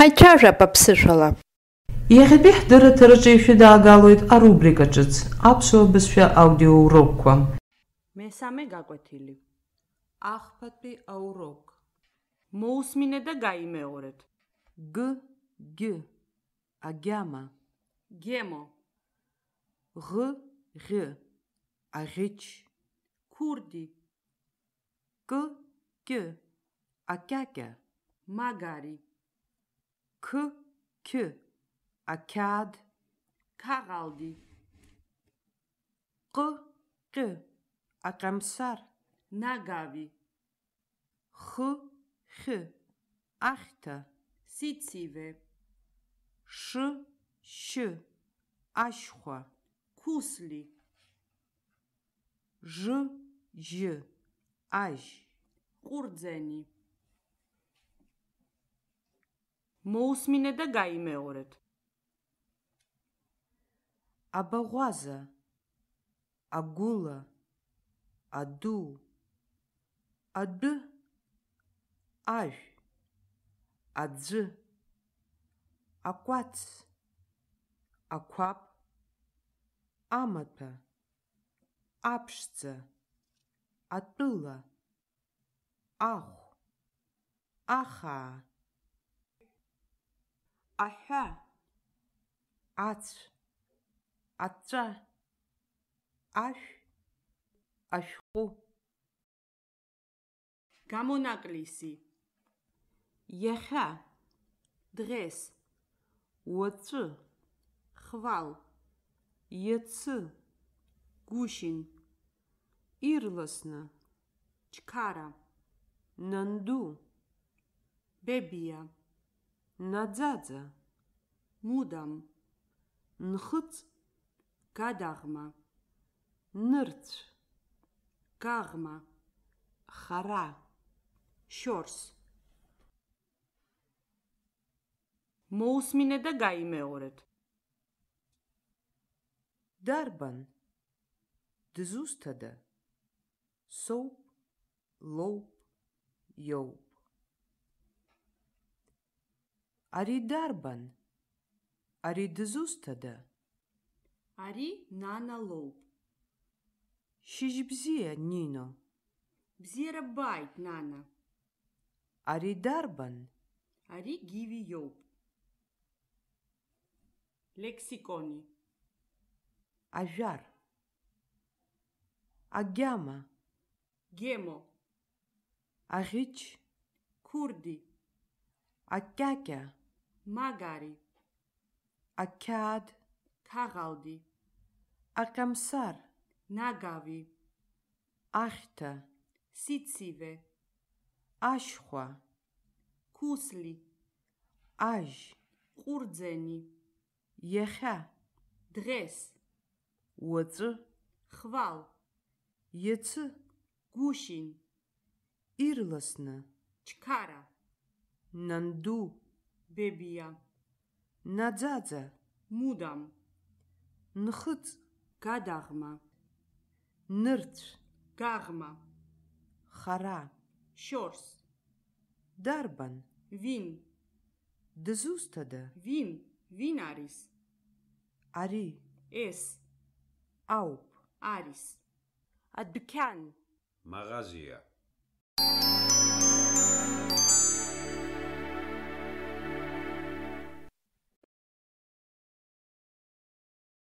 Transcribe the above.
Хайчажа попсышала. Ехеби дыратырыжы ишу да агалует а рубрика чыц. Апсуобысша аудио урокква. Месаме гакветили. Ахпати аурок. Моусмине да гаимеорет. Г. Г. Агяма. Гемо. Г. Г. Агич. Курди. К. К. Акяка. Магари. k k akad kagaldi q q akamsar nagavi x x axta sitsive sh sh ashkhva kusli j j aj qurdzeni მოусმინე და გაიმეორეთ. აბაღვაზა აგულა ადუ ად აი აძი აკვაც აკვაპ ამათა აფშცა ატულა აღ ახა აჰა აც აცა აშ აშხუ გამონაკლისი ეხა დღეს უცუ ხვალ ეცუ გუშინ ირლოსნა ჩქარა ნანდუ ბებია ნაძაძა მუდამ ნხც გადაღმა ნრც გაღმა ხარა შორს მოусმინე და გაიმეორეთ დარბან დზუსტადა სო ლო იო Ари дарбан. Ари дезустада. Ари нана лоуп. Шиш бзија, Нино. Бзира байт, нана. Ари дарбан. Ари гиви јоуп. Лексикони. Ажар. Агјама. Гемо. Агич. Курди. Акјакја. მაგარი აკად ქაღალდი აკამსარ ნაგავი ახთა სიცივე აშხვა კუსლი აჟ ყურძენი ეხა დღეს უც ხვალ ეც გუშინ ირლასნა ჩქარა ნანდუ ბებია ნაძაძა მუდამ ნხც გადაღმა ნრც გაღმა ხარა შორს დარბან ვინ დზუსტადა ვინ ვინ არის არი ეს აუპ არის ადბიკან მაღაზია Thank you.